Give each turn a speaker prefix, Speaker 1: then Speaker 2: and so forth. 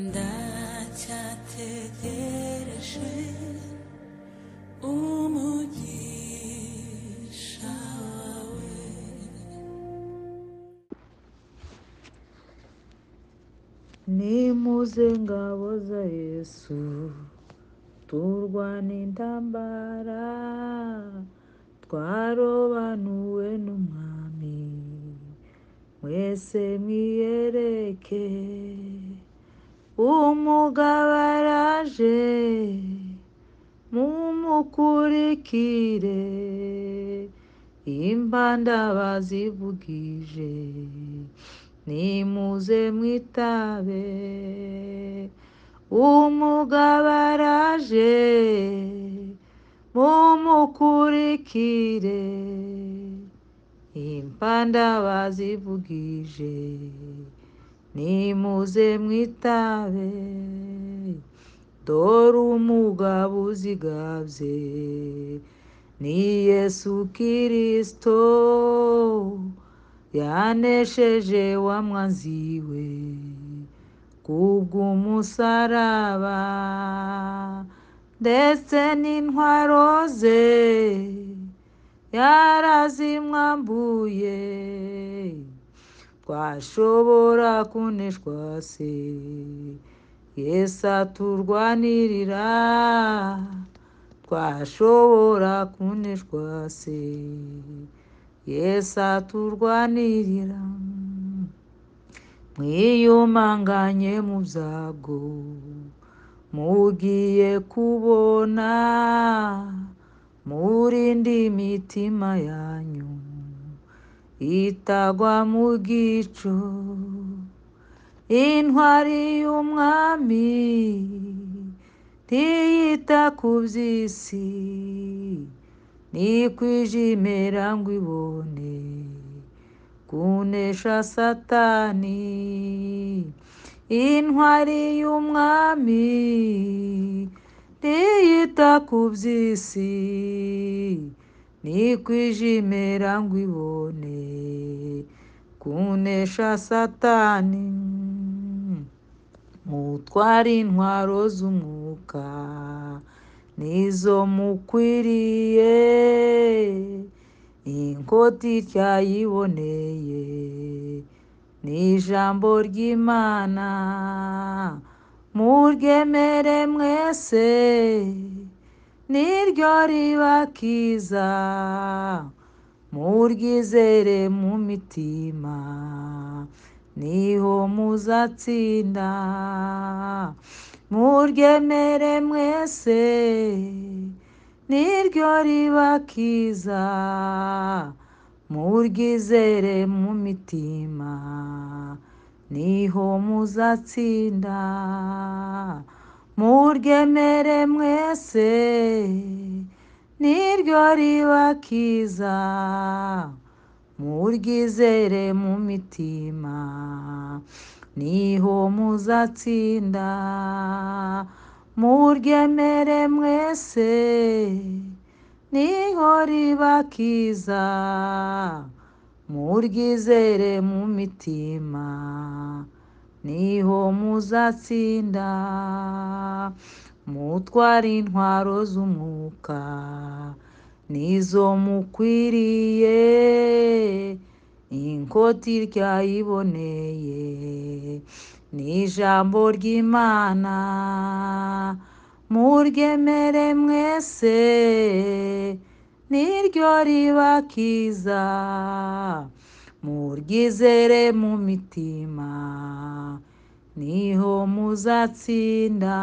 Speaker 1: ndacyategereje umugisha nimuze ngabo za yesu turwana intambara twarobanuwe n'umwami mwese mwiyereke umugabo araje mumukurikire imbanda bazivugije nimuze mwitabe umugabo araje mumukurikire impanda bazivugije nimuze mwitabe dore umugabo uzigabye ni yesu kirisito yanesheje wa mwanzi we kubw'umusaraba ndetse n'intwaro ze yarazimwambuye twashobora kuneshwa se yesu turwanirira twashobora kuneshwa se yesu turwanirira mwiyumanganye mu byago mugiye kubona murinde imitima yanyu itagwa mu gicu intwari y'umwami ntiyita ku by'isi nikwijimira ngo ibone kunesha satani intwari y'umwami ntiyita ku by'isi nikwijimira ngo ibone kunesha satani mutwara intwaro z'umwuka nizo mukwiriye inkoti icyayiboneye ni ijambo ry'imana muryemere mwese n'iryo riba kiza muryizere mu mitima niho muzatsinda muryemere mwese n'iryo riba kiza muryizere mu mitima niho muzatsinda murwemere mwese niryo ribakiza murwizere mu mitima niho muzatsinda murwemere mwese niho ribakiza murwizere mu mitima niho muzatsinda mutwara intwaro z'umwuka nizo mukwiriye inkoti ryayiboneye ni ijambo ry'imana muryemerere mwese niryo ribakiza muryizere mu mitima niho muzatsinda